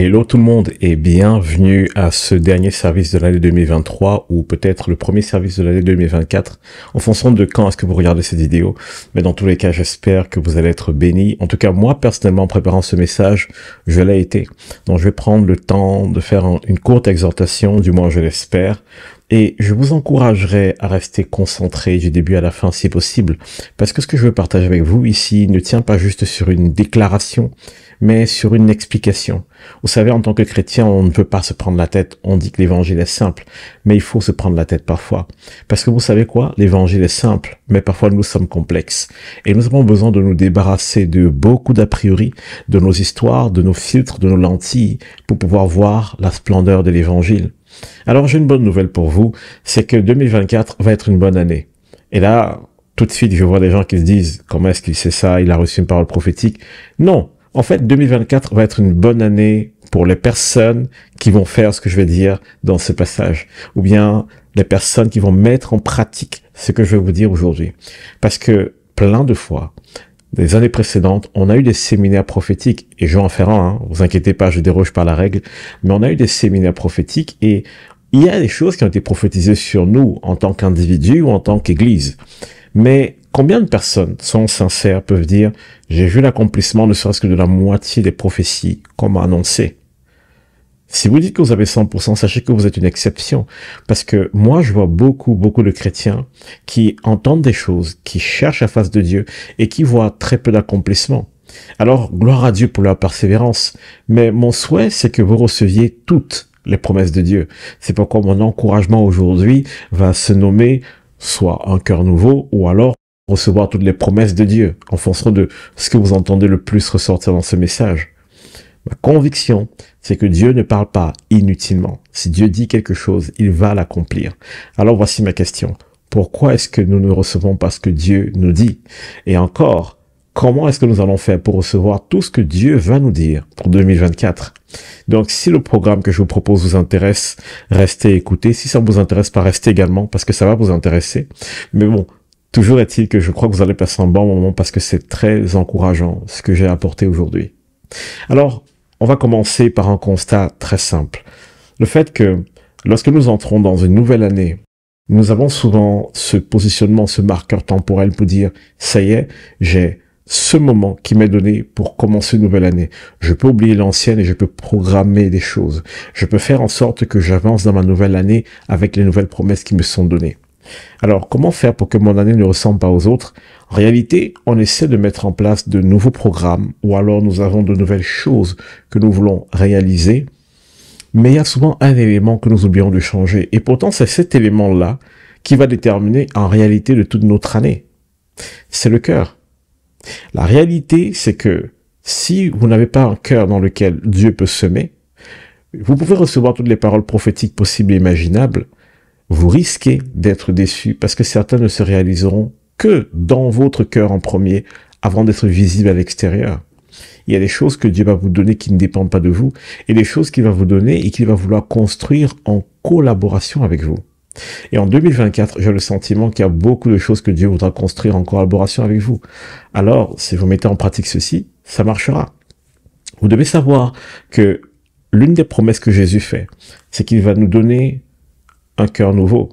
Hello tout le monde et bienvenue à ce dernier service de l'année 2023 ou peut-être le premier service de l'année 2024 en fonction de quand est-ce que vous regardez cette vidéo. Mais dans tous les cas, j'espère que vous allez être bénis. En tout cas, moi personnellement, en préparant ce message, je l'ai été. Donc je vais prendre le temps de faire une courte exhortation, du moins je l'espère, et je vous encouragerai à rester concentré du début à la fin si possible, parce que ce que je veux partager avec vous ici ne tient pas juste sur une déclaration, mais sur une explication. Vous savez, en tant que chrétien, on ne peut pas se prendre la tête. On dit que l'évangile est simple, mais il faut se prendre la tête parfois. Parce que vous savez quoi L'évangile est simple, mais parfois nous sommes complexes. Et nous avons besoin de nous débarrasser de beaucoup d'a priori, de nos histoires, de nos filtres, de nos lentilles, pour pouvoir voir la splendeur de l'évangile. Alors j'ai une bonne nouvelle pour vous, c'est que 2024 va être une bonne année. Et là, tout de suite, je vois des gens qui se disent, comment est-ce qu'il sait ça? Il a reçu une parole prophétique. Non, en fait, 2024 va être une bonne année pour les personnes qui vont faire ce que je vais dire dans ce passage, ou bien les personnes qui vont mettre en pratique ce que je vais vous dire aujourd'hui. Parce que plein de fois, des années précédentes, on a eu des séminaires prophétiques, et je Jean Ferrand, hein, vous inquiétez pas, je déroge par la règle, mais on a eu des séminaires prophétiques et il y a des choses qui ont été prophétisées sur nous en tant qu'individus ou en tant qu'Église. Mais Combien de personnes sont sincères, peuvent dire, j'ai vu l'accomplissement ne serait-ce que de la moitié des prophéties qu'on m'a annoncées Si vous dites que vous avez 100%, sachez que vous êtes une exception. Parce que moi, je vois beaucoup, beaucoup de chrétiens qui entendent des choses, qui cherchent la face de Dieu et qui voient très peu d'accomplissement. Alors, gloire à Dieu pour leur persévérance. Mais mon souhait, c'est que vous receviez toutes les promesses de Dieu. C'est pourquoi mon encouragement aujourd'hui va se nommer soit un cœur nouveau ou alors recevoir toutes les promesses de Dieu en fonction de ce que vous entendez le plus ressortir dans ce message. Ma conviction, c'est que Dieu ne parle pas inutilement. Si Dieu dit quelque chose, il va l'accomplir. Alors voici ma question. Pourquoi est-ce que nous ne recevons pas ce que Dieu nous dit Et encore, comment est-ce que nous allons faire pour recevoir tout ce que Dieu va nous dire pour 2024 Donc si le programme que je vous propose vous intéresse, restez écoutés. Si ça ne vous intéresse pas, restez également parce que ça va vous intéresser. Mais bon, Toujours est-il que je crois que vous allez passer un bon moment parce que c'est très encourageant ce que j'ai apporté aujourd'hui. Alors, on va commencer par un constat très simple. Le fait que lorsque nous entrons dans une nouvelle année, nous avons souvent ce positionnement, ce marqueur temporel pour dire, ça y est, j'ai ce moment qui m'est donné pour commencer une nouvelle année. Je peux oublier l'ancienne et je peux programmer des choses. Je peux faire en sorte que j'avance dans ma nouvelle année avec les nouvelles promesses qui me sont données. Alors, comment faire pour que mon année ne ressemble pas aux autres En réalité, on essaie de mettre en place de nouveaux programmes ou alors nous avons de nouvelles choses que nous voulons réaliser. Mais il y a souvent un élément que nous oublions de changer. Et pourtant, c'est cet élément-là qui va déterminer en réalité de toute notre année. C'est le cœur. La réalité, c'est que si vous n'avez pas un cœur dans lequel Dieu peut semer, vous pouvez recevoir toutes les paroles prophétiques possibles et imaginables, vous risquez d'être déçu parce que certains ne se réaliseront que dans votre cœur en premier avant d'être visibles à l'extérieur. Il y a des choses que Dieu va vous donner qui ne dépendent pas de vous et des choses qu'il va vous donner et qu'il va vouloir construire en collaboration avec vous. Et en 2024, j'ai le sentiment qu'il y a beaucoup de choses que Dieu voudra construire en collaboration avec vous. Alors, si vous mettez en pratique ceci, ça marchera. Vous devez savoir que l'une des promesses que Jésus fait, c'est qu'il va nous donner un cœur nouveau.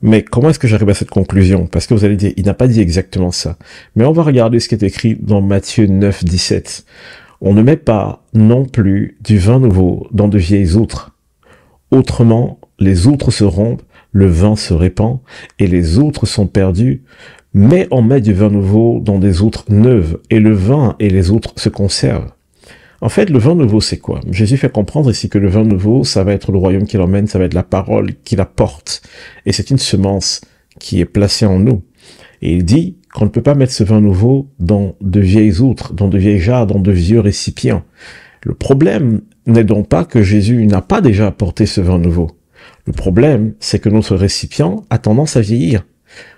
Mais comment est-ce que j'arrive à cette conclusion Parce que vous allez dire, il n'a pas dit exactement ça. Mais on va regarder ce qui est écrit dans Matthieu 9, 17. On ne met pas non plus du vin nouveau dans de vieilles outres. Autrement, les outres se rompent, le vin se répand, et les outres sont perdus. Mais on met du vin nouveau dans des outres neuves, et le vin et les outres se conservent. En fait, le vin nouveau, c'est quoi Jésus fait comprendre ici que le vin nouveau, ça va être le royaume qui l'emmène, ça va être la parole qui l'apporte. Et c'est une semence qui est placée en nous. Et il dit qu'on ne peut pas mettre ce vin nouveau dans de vieilles outres, dans de vieilles jarres, dans de vieux récipients. Le problème n'est donc pas que Jésus n'a pas déjà apporté ce vin nouveau. Le problème, c'est que notre récipient a tendance à vieillir.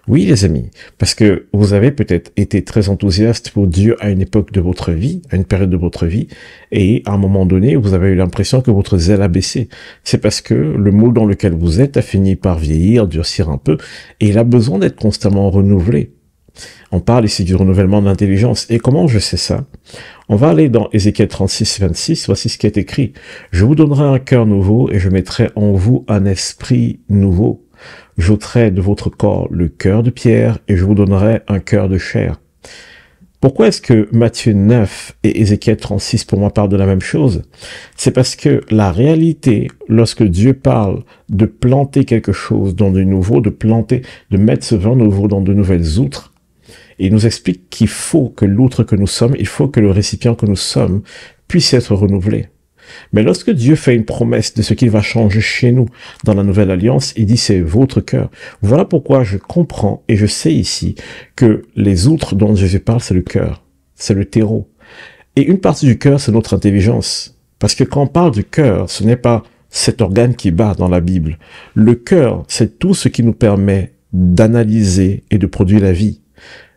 Oui, les amis, parce que vous avez peut-être été très enthousiaste pour Dieu à une époque de votre vie, à une période de votre vie, et à un moment donné, vous avez eu l'impression que votre zèle a baissé. C'est parce que le moule dans lequel vous êtes a fini par vieillir, durcir un peu, et il a besoin d'être constamment renouvelé. On parle ici du renouvellement de l'intelligence. Et comment je sais ça On va aller dans Ézéchiel 36, 26, voici ce qui est écrit. Je vous donnerai un cœur nouveau et je mettrai en vous un esprit nouveau. J'ôterai de votre corps le cœur de pierre et je vous donnerai un cœur de chair. Pourquoi est-ce que Matthieu 9 et Ézéchiel 36 pour moi parlent de la même chose C'est parce que la réalité, lorsque Dieu parle de planter quelque chose dans de nouveau, de planter, de mettre ce vin nouveau dans de nouvelles outres, il nous explique qu'il faut que l'outre que nous sommes, il faut que le récipient que nous sommes puisse être renouvelé. Mais lorsque Dieu fait une promesse de ce qu'il va changer chez nous dans la nouvelle alliance, il dit c'est votre cœur. Voilà pourquoi je comprends et je sais ici que les autres dont Jésus parle, c'est le cœur, c'est le terreau. Et une partie du cœur, c'est notre intelligence. Parce que quand on parle du cœur, ce n'est pas cet organe qui bat dans la Bible. Le cœur, c'est tout ce qui nous permet d'analyser et de produire la vie.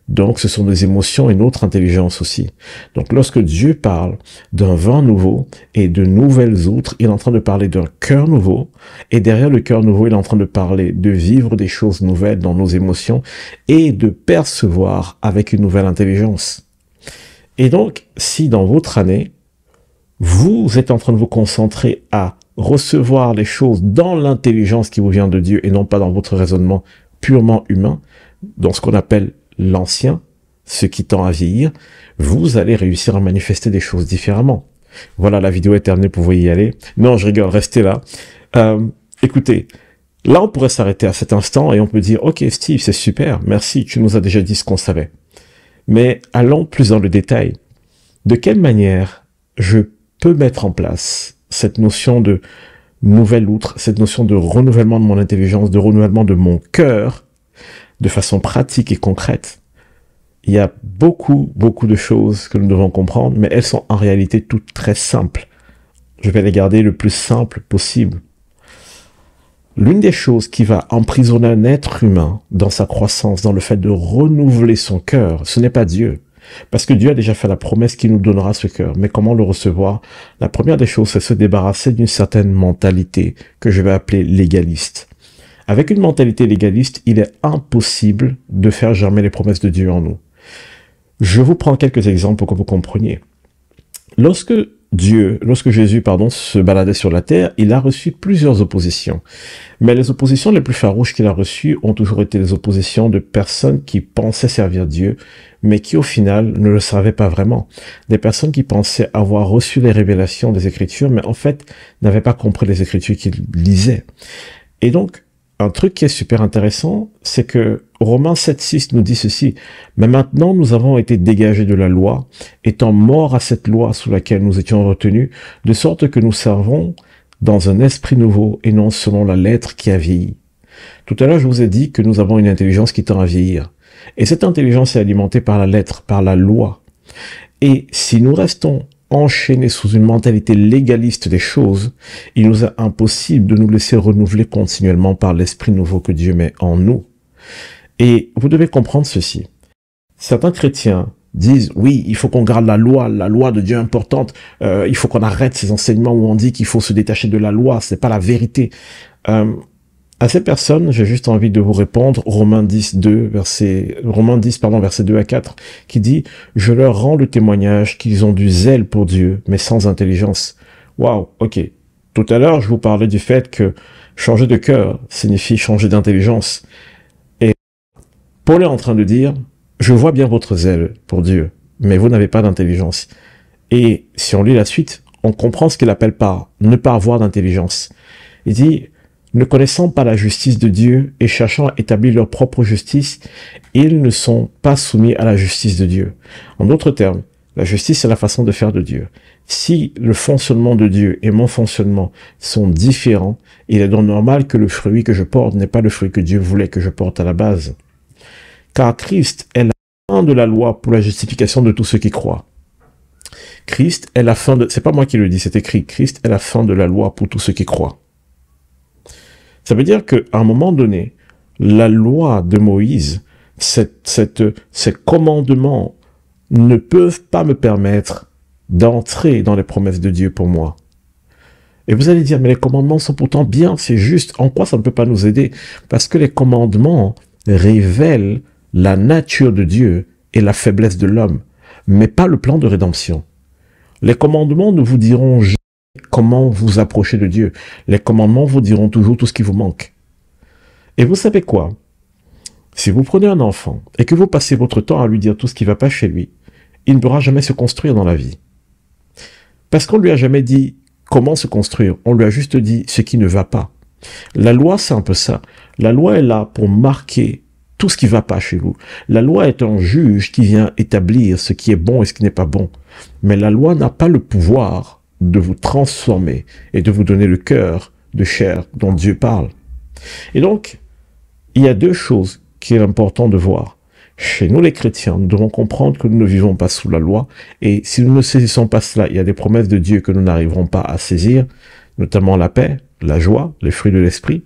Donc ce sont des émotions et une autre intelligence aussi. Donc lorsque Dieu parle d'un vent nouveau et de nouvelles autres, il est en train de parler d'un cœur nouveau. Et derrière le cœur nouveau, il est en train de parler de vivre des choses nouvelles dans nos émotions et de percevoir avec une nouvelle intelligence. Et donc, si dans votre année, vous êtes en train de vous concentrer à recevoir les choses dans l'intelligence qui vous vient de Dieu et non pas dans votre raisonnement purement humain, dans ce qu'on appelle l'ancien, ce qui tend à vieillir, vous allez réussir à manifester des choses différemment. Voilà, la vidéo est terminée, vous pouvez y aller. Non, je rigole, restez là. Euh, écoutez, là, on pourrait s'arrêter à cet instant et on peut dire, OK, Steve, c'est super, merci, tu nous as déjà dit ce qu'on savait. Mais allons plus dans le détail. De quelle manière je peux mettre en place cette notion de nouvelle outre, cette notion de renouvellement de mon intelligence, de renouvellement de mon cœur, de façon pratique et concrète, il y a beaucoup, beaucoup de choses que nous devons comprendre, mais elles sont en réalité toutes très simples. Je vais les garder le plus simple possible. L'une des choses qui va emprisonner un être humain dans sa croissance, dans le fait de renouveler son cœur, ce n'est pas Dieu. Parce que Dieu a déjà fait la promesse qu'il nous donnera ce cœur. Mais comment le recevoir La première des choses, c'est se débarrasser d'une certaine mentalité que je vais appeler légaliste. Avec une mentalité légaliste, il est impossible de faire germer les promesses de Dieu en nous. Je vous prends quelques exemples pour que vous compreniez. Lorsque Dieu, lorsque Jésus, pardon, se baladait sur la terre, il a reçu plusieurs oppositions. Mais les oppositions les plus farouches qu'il a reçues ont toujours été les oppositions de personnes qui pensaient servir Dieu, mais qui au final ne le savaient pas vraiment. Des personnes qui pensaient avoir reçu les révélations des Écritures, mais en fait n'avaient pas compris les Écritures qu'ils lisaient. Et donc, un truc qui est super intéressant, c'est que Romain 7.6 nous dit ceci. Mais maintenant, nous avons été dégagés de la loi, étant morts à cette loi sous laquelle nous étions retenus, de sorte que nous servons dans un esprit nouveau et non selon la lettre qui a vieilli. Tout à l'heure, je vous ai dit que nous avons une intelligence qui tend à vieillir. Et cette intelligence est alimentée par la lettre, par la loi. Et si nous restons enchaînés sous une mentalité légaliste des choses, il nous est impossible de nous laisser renouveler continuellement par l'esprit nouveau que Dieu met en nous. Et vous devez comprendre ceci. Certains chrétiens disent oui, il faut qu'on garde la loi, la loi de Dieu importante. Euh, il faut qu'on arrête ces enseignements où on dit qu'il faut se détacher de la loi. C'est pas la vérité. Euh, à ces personnes, j'ai juste envie de vous répondre Romains 10, 2, verset, Romains 10, pardon, verset 2 à 4, qui dit, je leur rends le témoignage qu'ils ont du zèle pour Dieu, mais sans intelligence. Waouh, ok. Tout à l'heure, je vous parlais du fait que changer de cœur signifie changer d'intelligence. Et Paul est en train de dire, je vois bien votre zèle pour Dieu, mais vous n'avez pas d'intelligence. Et si on lit la suite, on comprend ce qu'il appelle par ne pas avoir d'intelligence. Il dit, ne connaissant pas la justice de Dieu et cherchant à établir leur propre justice, ils ne sont pas soumis à la justice de Dieu. En d'autres termes, la justice est la façon de faire de Dieu. Si le fonctionnement de Dieu et mon fonctionnement sont différents, il est donc normal que le fruit que je porte n'est pas le fruit que Dieu voulait que je porte à la base. Car Christ est la fin de la loi pour la justification de tous ceux qui croient. Christ est la fin de, c'est pas moi qui le dis, c'est écrit, Christ est la fin de la loi pour tous ceux qui croient. Ça veut dire qu'à un moment donné, la loi de Moïse, ces commandements ne peuvent pas me permettre d'entrer dans les promesses de Dieu pour moi. Et vous allez dire, mais les commandements sont pourtant bien, c'est juste, en quoi ça ne peut pas nous aider Parce que les commandements révèlent la nature de Dieu et la faiblesse de l'homme, mais pas le plan de rédemption. Les commandements ne vous diront jamais comment vous approcher de Dieu. Les commandements vous diront toujours tout ce qui vous manque. Et vous savez quoi Si vous prenez un enfant et que vous passez votre temps à lui dire tout ce qui ne va pas chez lui, il ne pourra jamais se construire dans la vie. Parce qu'on ne lui a jamais dit comment se construire, on lui a juste dit ce qui ne va pas. La loi, c'est un peu ça. La loi est là pour marquer tout ce qui ne va pas chez vous. La loi est un juge qui vient établir ce qui est bon et ce qui n'est pas bon. Mais la loi n'a pas le pouvoir de vous transformer et de vous donner le cœur de chair dont Dieu parle. Et donc, il y a deux choses qui est important de voir. Chez nous les chrétiens, nous devons comprendre que nous ne vivons pas sous la loi et si nous ne saisissons pas cela, il y a des promesses de Dieu que nous n'arriverons pas à saisir, notamment la paix, la joie, les fruits de l'esprit.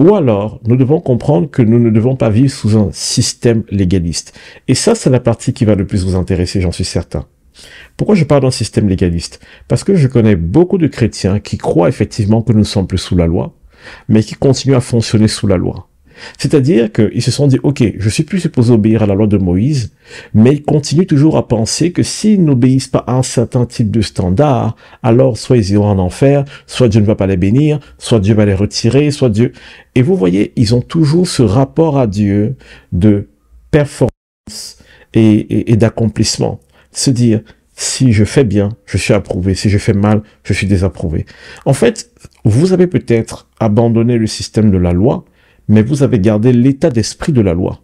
Ou alors, nous devons comprendre que nous ne devons pas vivre sous un système légaliste. Et ça, c'est la partie qui va le plus vous intéresser, j'en suis certain. Pourquoi je parle d'un système légaliste Parce que je connais beaucoup de chrétiens qui croient effectivement que nous ne sommes plus sous la loi, mais qui continuent à fonctionner sous la loi. C'est-à-dire qu'ils se sont dit, OK, je suis plus supposé obéir à la loi de Moïse, mais ils continuent toujours à penser que s'ils n'obéissent pas à un certain type de standard, alors soit ils iront en enfer, soit Dieu ne va pas les bénir, soit Dieu va les retirer, soit Dieu... Et vous voyez, ils ont toujours ce rapport à Dieu de performance et d'accomplissement se dire, si je fais bien, je suis approuvé, si je fais mal, je suis désapprouvé. En fait, vous avez peut-être abandonné le système de la loi, mais vous avez gardé l'état d'esprit de la loi.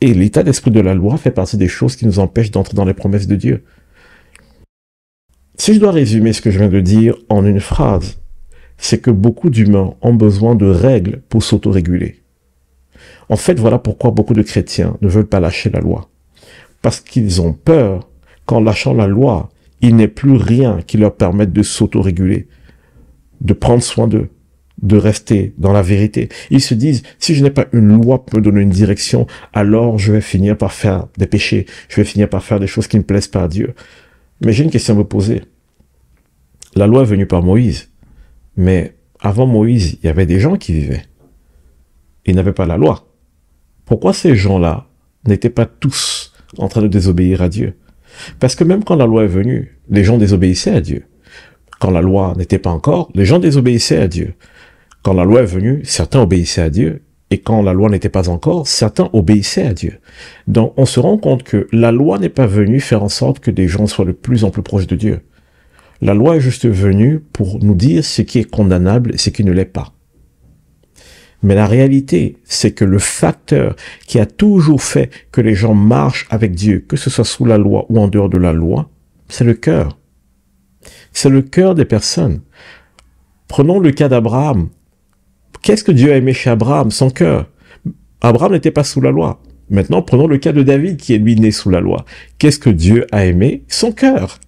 Et l'état d'esprit de la loi fait partie des choses qui nous empêchent d'entrer dans les promesses de Dieu. Si je dois résumer ce que je viens de dire en une phrase, c'est que beaucoup d'humains ont besoin de règles pour s'autoréguler. En fait, voilà pourquoi beaucoup de chrétiens ne veulent pas lâcher la loi. Parce qu'ils ont peur qu'en lâchant la loi, il n'est plus rien qui leur permette de s'autoréguler, de prendre soin d'eux, de rester dans la vérité. Ils se disent, si je n'ai pas une loi pour me donner une direction, alors je vais finir par faire des péchés, je vais finir par faire des choses qui ne plaisent pas à Dieu. Mais j'ai une question à me poser. La loi est venue par Moïse, mais avant Moïse, il y avait des gens qui vivaient. Ils n'avaient pas la loi. Pourquoi ces gens-là n'étaient pas tous en train de désobéir à Dieu parce que même quand la loi est venue, les gens désobéissaient à Dieu. Quand la loi n'était pas encore, les gens désobéissaient à Dieu. Quand la loi est venue, certains obéissaient à Dieu. Et quand la loi n'était pas encore, certains obéissaient à Dieu. Donc on se rend compte que la loi n'est pas venue faire en sorte que des gens soient de plus en plus proches de Dieu. La loi est juste venue pour nous dire ce qui est condamnable et ce qui ne l'est pas. Mais la réalité, c'est que le facteur qui a toujours fait que les gens marchent avec Dieu, que ce soit sous la loi ou en dehors de la loi, c'est le cœur. C'est le cœur des personnes. Prenons le cas d'Abraham. Qu'est-ce que Dieu a aimé chez Abraham Son cœur. Abraham n'était pas sous la loi. Maintenant, prenons le cas de David qui est lui né sous la loi. Qu'est-ce que Dieu a aimé Son cœur.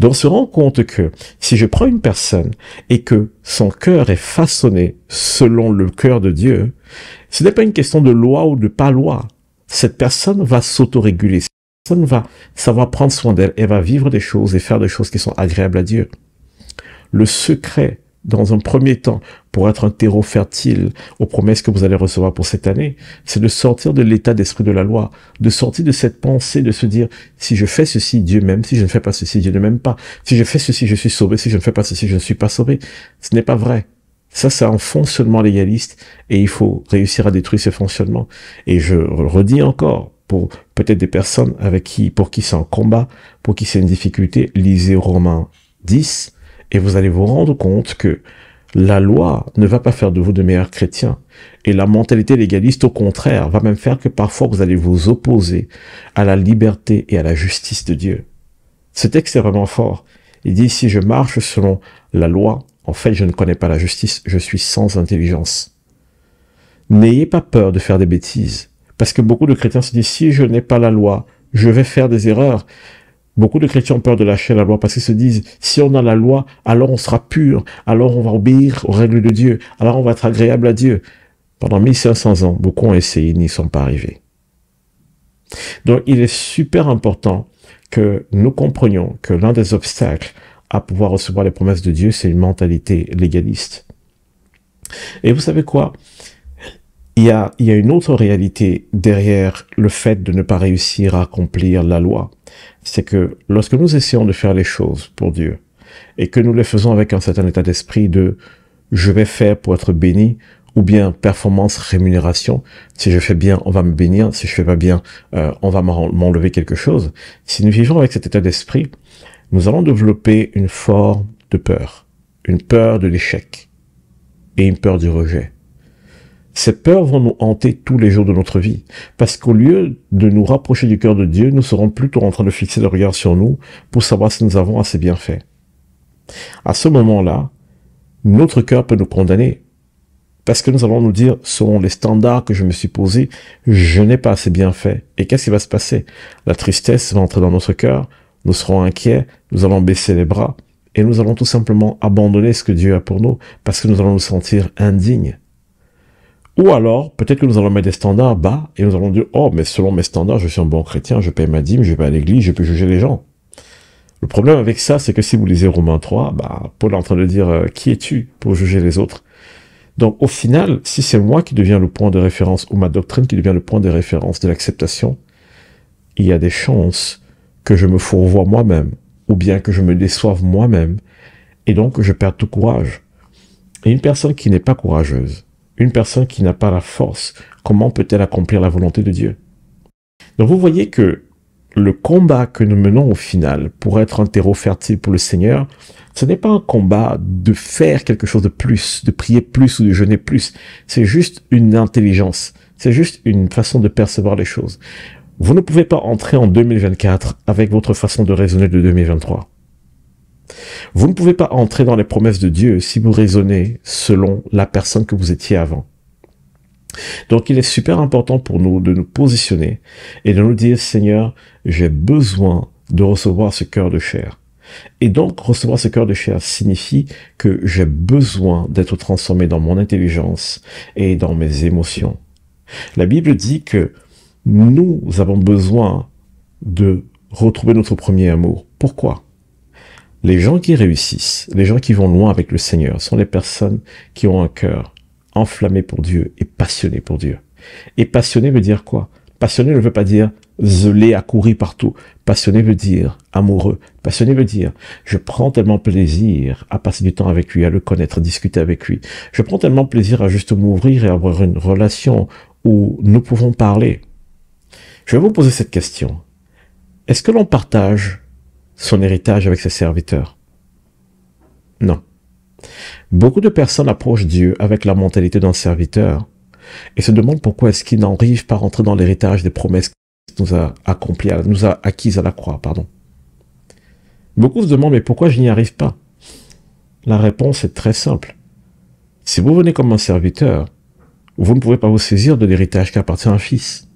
Donc on se rend compte que si je prends une personne et que son cœur est façonné selon le cœur de Dieu, ce n'est pas une question de loi ou de pas loi. Cette personne va s'autoréguler. Cette personne va savoir prendre soin d'elle. et va vivre des choses et faire des choses qui sont agréables à Dieu. Le secret, dans un premier temps, pour être un terreau fertile aux promesses que vous allez recevoir pour cette année. C'est de sortir de l'état d'esprit de la loi, de sortir de cette pensée de se dire, si je fais ceci, Dieu m'aime, si je ne fais pas ceci, Dieu ne m'aime pas, si je fais ceci, je suis sauvé, si je ne fais pas ceci, je ne suis pas sauvé. Ce n'est pas vrai. Ça, c'est un fonctionnement légaliste et il faut réussir à détruire ce fonctionnement. Et je le redis encore, pour peut-être des personnes avec qui, pour qui c'est un combat, pour qui c'est une difficulté, lisez Romains 10 et vous allez vous rendre compte que la loi ne va pas faire de vous de meilleurs chrétiens. Et la mentalité légaliste, au contraire, va même faire que parfois vous allez vous opposer à la liberté et à la justice de Dieu. Ce texte est vraiment fort. Il dit, si je marche selon la loi, en fait, je ne connais pas la justice, je suis sans intelligence. N'ayez pas peur de faire des bêtises. Parce que beaucoup de chrétiens se disent, si je n'ai pas la loi, je vais faire des erreurs. Beaucoup de chrétiens ont peur de lâcher la loi parce qu'ils se disent, si on a la loi, alors on sera pur, alors on va obéir aux règles de Dieu, alors on va être agréable à Dieu. Pendant 1500 ans, beaucoup ont essayé, n'y sont pas arrivés. Donc il est super important que nous comprenions que l'un des obstacles à pouvoir recevoir les promesses de Dieu, c'est une mentalité légaliste. Et vous savez quoi il y a, une autre réalité derrière le fait de ne pas réussir à accomplir la loi. C'est que lorsque nous essayons de faire les choses pour Dieu et que nous les faisons avec un certain état d'esprit de je vais faire pour être béni ou bien performance rémunération. Si je fais bien, on va me bénir. Si je fais pas bien, euh, on va m'enlever quelque chose. Si nous vivons avec cet état d'esprit, nous allons développer une forme de peur, une peur de l'échec et une peur du rejet. Ces peurs vont nous hanter tous les jours de notre vie, parce qu'au lieu de nous rapprocher du cœur de Dieu, nous serons plutôt en train de fixer le regard sur nous pour savoir si nous avons assez bien fait. À ce moment-là, notre cœur peut nous condamner, parce que nous allons nous dire, selon les standards que je me suis posés, je n'ai pas assez bien fait. Et qu'est-ce qui va se passer La tristesse va entrer dans notre cœur, nous serons inquiets, nous allons baisser les bras, et nous allons tout simplement abandonner ce que Dieu a pour nous, parce que nous allons nous sentir indignes. Ou alors, peut-être que nous allons mettre des standards bas et nous allons dire, oh, mais selon mes standards, je suis un bon chrétien, je paye ma dîme, je vais à l'église, je peux juger les gens. Le problème avec ça, c'est que si vous lisez Romains 3, bah, Paul est en train de dire, euh, qui es-tu pour juger les autres? Donc, au final, si c'est moi qui deviens le point de référence ou ma doctrine qui devient le point de référence de l'acceptation, il y a des chances que je me fourvoie moi-même ou bien que je me déçoive moi-même et donc je perds tout courage. Et une personne qui n'est pas courageuse, une personne qui n'a pas la force, comment peut-elle accomplir la volonté de Dieu Donc vous voyez que le combat que nous menons au final pour être un terreau fertile pour le Seigneur, ce n'est pas un combat de faire quelque chose de plus, de prier plus ou de jeûner plus. C'est juste une intelligence. C'est juste une façon de percevoir les choses. Vous ne pouvez pas entrer en 2024 avec votre façon de raisonner de 2023. Vous ne pouvez pas entrer dans les promesses de Dieu si vous raisonnez selon la personne que vous étiez avant. Donc il est super important pour nous de nous positionner et de nous dire, Seigneur, j'ai besoin de recevoir ce cœur de chair. Et donc recevoir ce cœur de chair signifie que j'ai besoin d'être transformé dans mon intelligence et dans mes émotions. La Bible dit que nous avons besoin de retrouver notre premier amour. Pourquoi les gens qui réussissent, les gens qui vont loin avec le Seigneur, sont les personnes qui ont un cœur enflammé pour Dieu et passionné pour Dieu. Et passionné veut dire quoi Passionné ne veut pas dire zelé, accouru partout. Passionné veut dire amoureux. Passionné veut dire je prends tellement plaisir à passer du temps avec lui, à le connaître, à discuter avec lui. Je prends tellement plaisir à juste m'ouvrir et avoir une relation où nous pouvons parler. Je vais vous poser cette question. Est-ce que l'on partage son héritage avec ses serviteurs. Non. Beaucoup de personnes approchent Dieu avec la mentalité d'un serviteur et se demandent pourquoi est-ce qu'il n'arrive pas à rentrer dans l'héritage des promesses qu'il nous a accomplies, nous a acquises à la croix, pardon. Beaucoup se demandent mais pourquoi je n'y arrive pas La réponse est très simple. Si vous venez comme un serviteur, vous ne pouvez pas vous saisir de l'héritage qui appartient à un fils.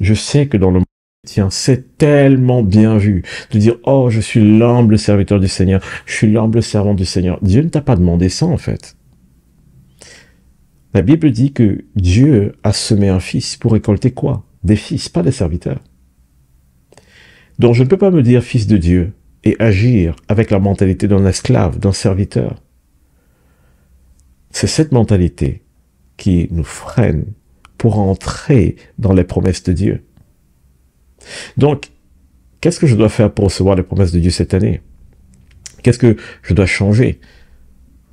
Je sais que dans le Tiens, c'est tellement bien vu de dire oh je suis l'humble serviteur du Seigneur, je suis l'humble servant du Seigneur. Dieu ne t'a pas demandé ça en fait. La Bible dit que Dieu a semé un fils pour récolter quoi Des fils, pas des serviteurs. Donc je ne peux pas me dire fils de Dieu et agir avec la mentalité d'un esclave, d'un serviteur. C'est cette mentalité qui nous freine pour entrer dans les promesses de Dieu. Donc, qu'est-ce que je dois faire pour recevoir les promesses de Dieu cette année Qu'est-ce que je dois changer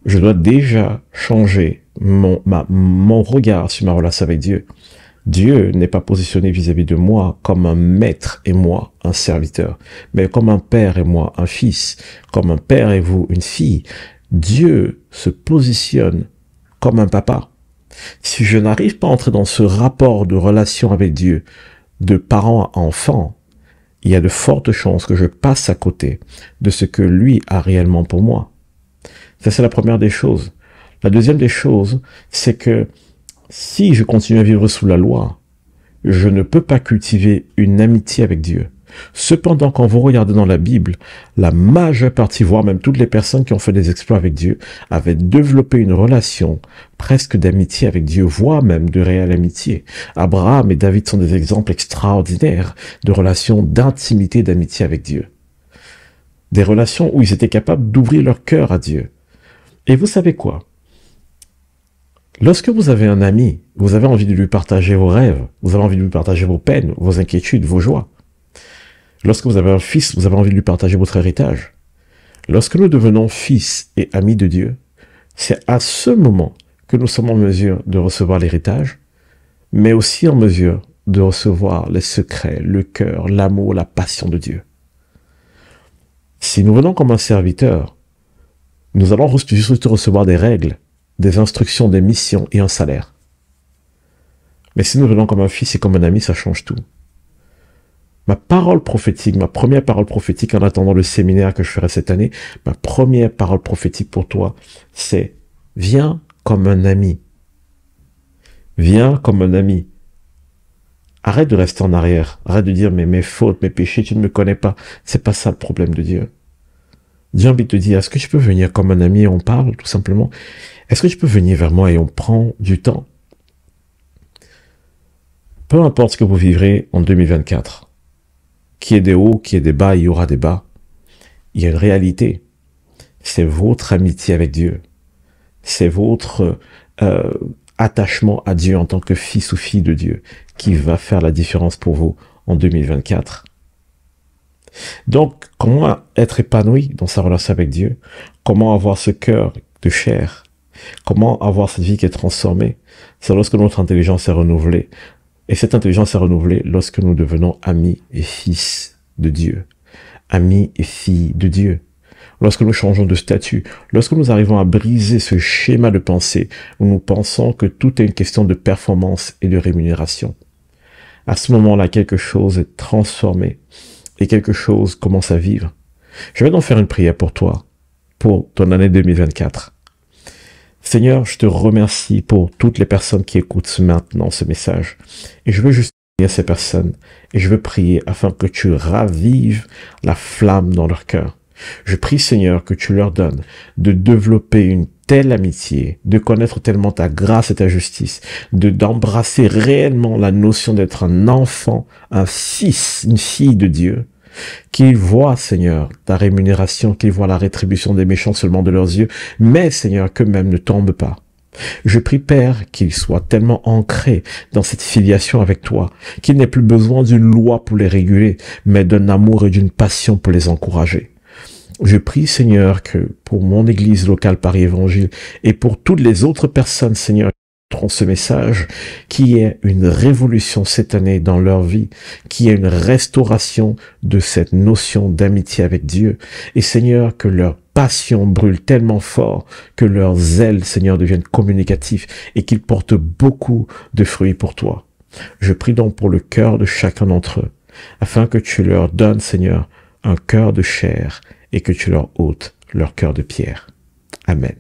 Je dois déjà changer mon, regard sur ma relation avec Dieu. Dieu n'est pas positionné vis à -vis de moi comme un maître et moi un serviteur, mais comme un père et moi un fils, comme un père et vous une fille. Dieu se positionne comme un papa. Si je n'arrive pas à entrer dans ce rapport de relation avec Dieu, de parent à enfant, il y a de fortes chances que je passe à côté de ce que lui a réellement pour moi. Ça, c'est la première des choses. La deuxième des choses, c'est que si je continue à vivre sous la loi, je ne peux pas cultiver une amitié avec Dieu. Cependant, quand vous regardez dans la Bible, la majeure partie, voire même toutes les personnes qui ont fait des exploits avec Dieu, avaient développé une relation presque d'amitié avec Dieu, voire même de réelle amitié. Abraham et David sont des exemples extraordinaires de relations d'intimité, d'amitié avec Dieu. Des relations où ils étaient capables d'ouvrir leur cœur à Dieu. Et vous savez quoi Lorsque vous avez un ami, vous avez envie de lui partager vos rêves, vous avez envie de lui partager vos peines, vos inquiétudes, vos joies. Lorsque vous avez un fils, vous avez envie de lui partager votre héritage. Lorsque nous devenons fils et amis de Dieu, c'est à ce moment que nous sommes en mesure de recevoir l'héritage, mais aussi en mesure de recevoir les secrets, le cœur, l'amour, la passion de Dieu. Si nous venons comme un serviteur, nous allons juste recevoir des règles, des instructions, des missions et un salaire. Mais si nous venons comme un fils et comme un ami, ça change tout ma parole prophétique, ma première parole prophétique en attendant le séminaire que je ferai cette année, ma première parole prophétique pour toi, c'est viens comme un ami. Viens comme un ami. Arrête de rester en arrière. Arrête de dire mais mes fautes, mes péchés, tu ne me connais pas. C'est pas ça le problème de Dieu. Dieu envie te dire, est-ce que je peux venir comme un ami et on parle tout simplement Est-ce que je peux venir vers moi et on prend du temps Peu importe ce que vous vivrez en 2024, qui est des hauts, qui est des bas, il y aura des bas. Il y a une réalité. C'est votre amitié avec Dieu. C'est votre euh, attachement à Dieu en tant que fils ou fille de Dieu qui va faire la différence pour vous en 2024. Donc, comment être épanoui dans sa relation avec Dieu Comment avoir ce cœur de chair Comment avoir cette vie qui est transformée C'est lorsque notre intelligence est renouvelée, et cette intelligence est renouvelée lorsque nous devenons amis et fils de Dieu. Amis et filles de Dieu. Lorsque nous changeons de statut, lorsque nous arrivons à briser ce schéma de pensée où nous pensons que tout est une question de performance et de rémunération. À ce moment-là, quelque chose est transformé et quelque chose commence à vivre. Je vais donc faire une prière pour toi, pour ton année 2024. Seigneur, je te remercie pour toutes les personnes qui écoutent maintenant ce message. Et je veux juste à ces personnes et je veux prier afin que tu ravives la flamme dans leur cœur. Je prie Seigneur que tu leur donnes de développer une telle amitié, de connaître tellement ta grâce et ta justice, de d'embrasser réellement la notion d'être un enfant, un fils, une fille de Dieu, qu'ils voient, Seigneur, ta rémunération, qu'ils voient la rétribution des méchants seulement de leurs yeux, mais, Seigneur, qu'eux-mêmes ne tombent pas. Je prie, Père, qu'ils soient tellement ancrés dans cette filiation avec toi, qu'il n'ait plus besoin d'une loi pour les réguler, mais d'un amour et d'une passion pour les encourager. Je prie, Seigneur, que pour mon Église locale Paris Évangile et pour toutes les autres personnes, Seigneur, ce message, qui est une révolution cette année dans leur vie, qui est une restauration de cette notion d'amitié avec Dieu. Et Seigneur, que leur passion brûle tellement fort que leur zèle, Seigneur, devienne communicatif et qu'il portent beaucoup de fruits pour toi. Je prie donc pour le cœur de chacun d'entre eux, afin que tu leur donnes, Seigneur, un cœur de chair et que tu leur ôtes leur cœur de pierre. Amen.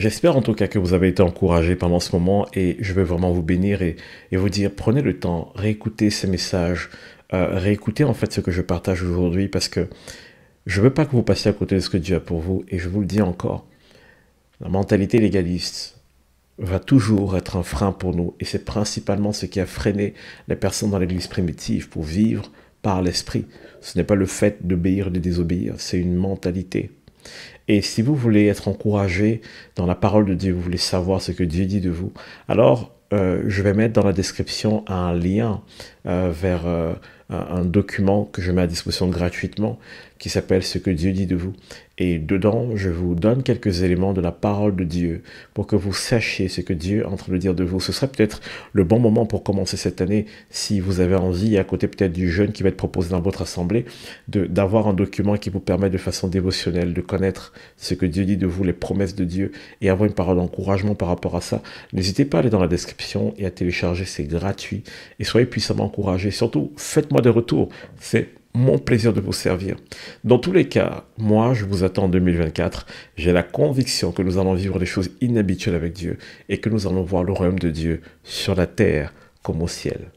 J'espère en tout cas que vous avez été encouragé pendant ce moment et je vais vraiment vous bénir et, vous dire prenez le temps, réécoutez ces messages, euh, réécoutez en fait ce que je partage aujourd'hui parce que je ne veux pas que vous passiez à côté de ce que Dieu a pour vous et je vous le dis encore. La mentalité légaliste va toujours être un frein pour nous et c'est principalement ce qui a freiné les personnes dans l'église primitive pour vivre par l'esprit. Ce n'est pas le fait d'obéir ou de désobéir, c'est une mentalité. Et si vous voulez être encouragé dans la parole de Dieu, vous voulez savoir ce que Dieu dit de vous, alors euh, je vais mettre dans la description un lien euh, vers euh, un document que je mets à disposition gratuitement qui s'appelle Ce que Dieu dit de vous. Et dedans, je vous donne quelques éléments de la parole de Dieu pour que vous sachiez ce que Dieu est en train de dire de vous. Ce serait peut-être le bon moment pour commencer cette année si vous avez envie, à côté peut-être du jeûne qui va être proposé dans votre assemblée, d'avoir un document qui vous permet de façon dévotionnelle de connaître ce que Dieu dit de vous, les promesses de Dieu et avoir une parole d'encouragement par rapport à ça. N'hésitez pas à aller dans la description et à télécharger, c'est gratuit. Et soyez puissamment encouragés. Surtout, faites-moi des retours. C'est mon plaisir de vous servir. Dans tous les cas, moi, je vous attends en 2024. J'ai la conviction que nous allons vivre des choses inhabituelles avec Dieu et que nous allons voir le royaume de Dieu sur la terre comme au ciel.